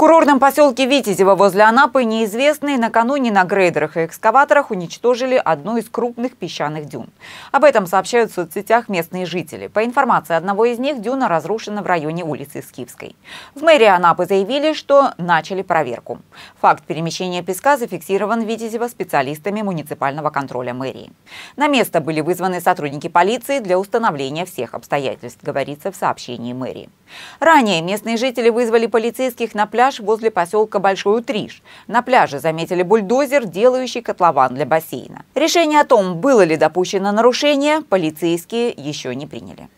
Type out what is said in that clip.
В курортном поселке Витязева возле Анапы неизвестные накануне на грейдерах и экскаваторах уничтожили одну из крупных песчаных дюн. Об этом сообщают в соцсетях местные жители. По информации одного из них, дюна разрушена в районе улицы Скифской. В мэрии Анапы заявили, что начали проверку. Факт перемещения песка зафиксирован в Витязево специалистами муниципального контроля мэрии. На место были вызваны сотрудники полиции для установления всех обстоятельств, говорится в сообщении мэрии. Ранее местные жители вызвали полицейских на пляж возле поселка Большой Утриж. На пляже заметили бульдозер, делающий котлован для бассейна. Решение о том, было ли допущено нарушение, полицейские еще не приняли.